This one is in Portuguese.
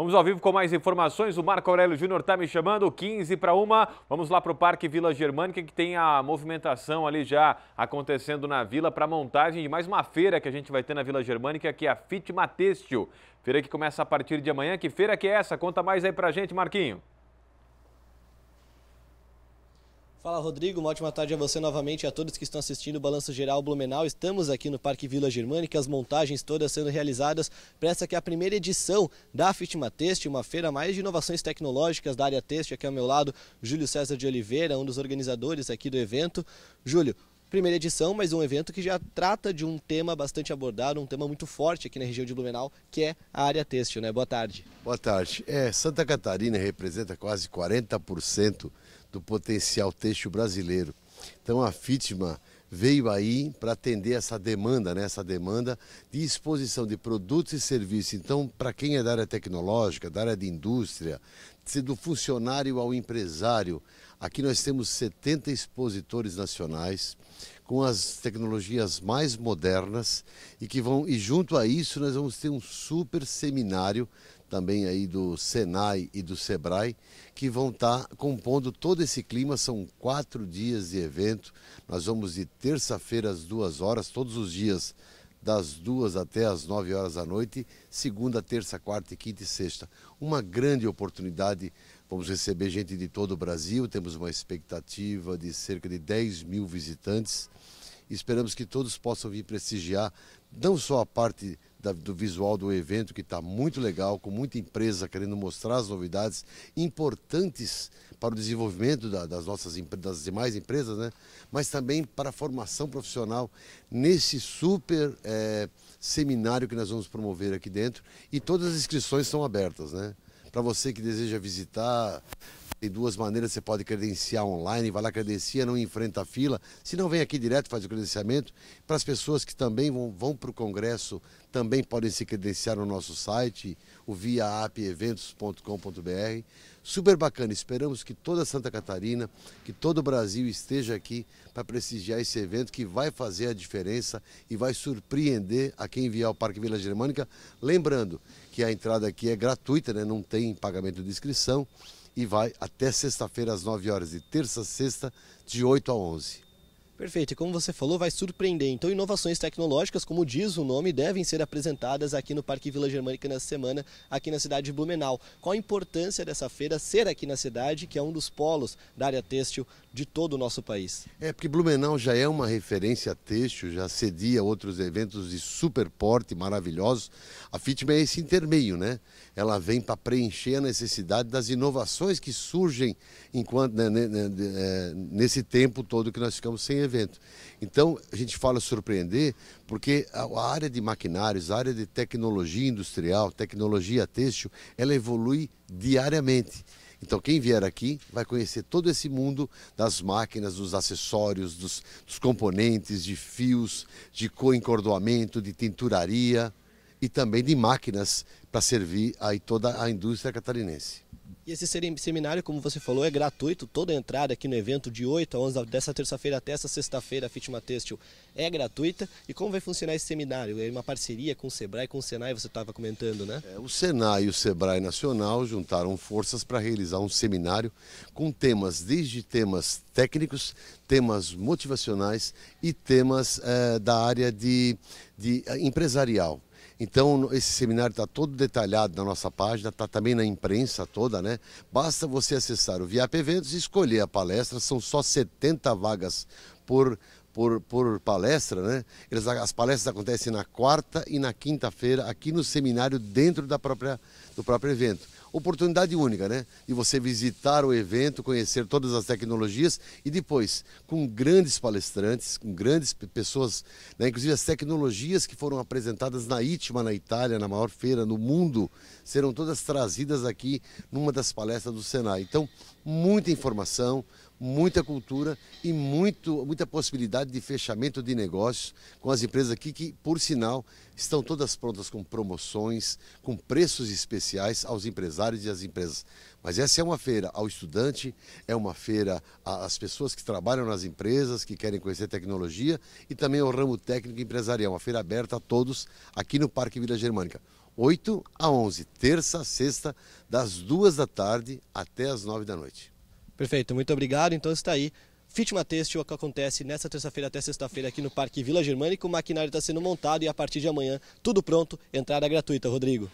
Vamos ao vivo com mais informações. O Marco Aurélio Júnior está me chamando, 15 para uma. Vamos lá para o Parque Vila Germânica, que tem a movimentação ali já acontecendo na vila para a montagem de mais uma feira que a gente vai ter na Vila Germânica, que é a Fit Têxtil. Feira que começa a partir de amanhã. Que feira que é essa? Conta mais aí para gente, Marquinho. Fala Rodrigo, uma ótima tarde a você novamente e a todos que estão assistindo o Balanço Geral Blumenau. Estamos aqui no Parque Vila Germânica, as montagens todas sendo realizadas para essa que é a primeira edição da Fitma Teste, uma feira mais de inovações tecnológicas da área teste. Aqui ao meu lado, Júlio César de Oliveira, um dos organizadores aqui do evento. Júlio, primeira edição, mas um evento que já trata de um tema bastante abordado, um tema muito forte aqui na região de Blumenau, que é a área têxtil, né? Boa tarde. Boa tarde. É, Santa Catarina representa quase 40% do potencial têxtil brasileiro. Então a FITMA veio aí para atender essa demanda, né? essa demanda de exposição de produtos e serviços. Então, para quem é da área tecnológica, da área de indústria, do funcionário ao empresário, aqui nós temos 70 expositores nacionais com as tecnologias mais modernas e que vão e junto a isso nós vamos ter um super seminário também aí do Senai e do Sebrae, que vão estar tá compondo todo esse clima. São quatro dias de evento. Nós vamos de terça-feira às duas horas, todos os dias, das duas até às nove horas da noite, segunda, terça, quarta, quinta e sexta. Uma grande oportunidade. Vamos receber gente de todo o Brasil, temos uma expectativa de cerca de 10 mil visitantes. Esperamos que todos possam vir prestigiar não só a parte da, do visual do evento, que está muito legal, com muita empresa querendo mostrar as novidades importantes para o desenvolvimento da, das nossas das demais empresas, né? mas também para a formação profissional nesse super é, seminário que nós vamos promover aqui dentro. E todas as inscrições são abertas, né? Para você que deseja visitar, tem duas maneiras, você pode credenciar online, vai lá, credencia, não enfrenta a fila. Se não vem aqui direto, faz o credenciamento. Para as pessoas que também vão, vão para o Congresso, também podem se credenciar no nosso site, o viaapeventos.com.br. Super bacana, esperamos que toda Santa Catarina, que todo o Brasil esteja aqui para prestigiar esse evento que vai fazer a diferença e vai surpreender a quem vier ao Parque Vila Germânica. Lembrando que a entrada aqui é gratuita, né? não tem pagamento de inscrição e vai até sexta-feira às 9 horas, de terça a sexta, de 8 a 11. Perfeito, e como você falou, vai surpreender. Então, inovações tecnológicas, como diz o nome, devem ser apresentadas aqui no Parque Vila Germânica nessa semana, aqui na cidade de Blumenau. Qual a importância dessa feira ser aqui na cidade, que é um dos polos da área têxtil de todo o nosso país? É, porque Blumenau já é uma referência têxtil, já cedia outros eventos de super porte maravilhosos. A FITME é esse intermeio, né? Ela vem para preencher a necessidade das inovações que surgem enquanto né, né, né é, nesse tempo todo que nós ficamos sem eventos evento. Então, a gente fala surpreender porque a área de maquinários, a área de tecnologia industrial, tecnologia têxtil, ela evolui diariamente. Então, quem vier aqui vai conhecer todo esse mundo das máquinas, dos acessórios, dos, dos componentes, de fios, de coencordoamento, de tinturaria e também de máquinas para servir aí toda a indústria catarinense esse seminário, como você falou, é gratuito. Toda entrada aqui no evento, de 8 a 11, dessa terça-feira até essa sexta-feira, a Fitma Têxtil é gratuita. E como vai funcionar esse seminário? É uma parceria com o Sebrae, com o Senai, você estava comentando, né? É, o Senai e o Sebrae Nacional juntaram forças para realizar um seminário com temas, desde temas técnicos, temas motivacionais e temas é, da área de, de eh, empresarial então, esse seminário está todo detalhado na nossa página, está também na imprensa toda, né? Basta você acessar o VIAP Eventos e escolher a palestra, são só 70 vagas por, por, por palestra, né? Eles, as palestras acontecem na quarta e na quinta-feira, aqui no seminário, dentro da própria do próprio evento. Oportunidade única, né? De você visitar o evento, conhecer todas as tecnologias e depois, com grandes palestrantes, com grandes pessoas, né? inclusive as tecnologias que foram apresentadas na ITMA, na Itália, na maior feira no mundo, serão todas trazidas aqui numa das palestras do Senai. Então, muita informação, muita cultura e muito, muita possibilidade de fechamento de negócios com as empresas aqui que, por sinal, estão todas prontas com promoções, com preços específicos aos empresários e às empresas. Mas essa é uma feira ao estudante, é uma feira às pessoas que trabalham nas empresas, que querem conhecer tecnologia e também ao é ramo técnico empresarial. Uma feira aberta a todos aqui no Parque Vila Germânica. 8 a 11, terça a sexta, das 2 da tarde até as 9 da noite. Perfeito, muito obrigado. Então está aí Fitma o que acontece nesta terça-feira até sexta-feira aqui no Parque Vila Germânica. O maquinário está sendo montado e a partir de amanhã, tudo pronto, entrada gratuita, Rodrigo.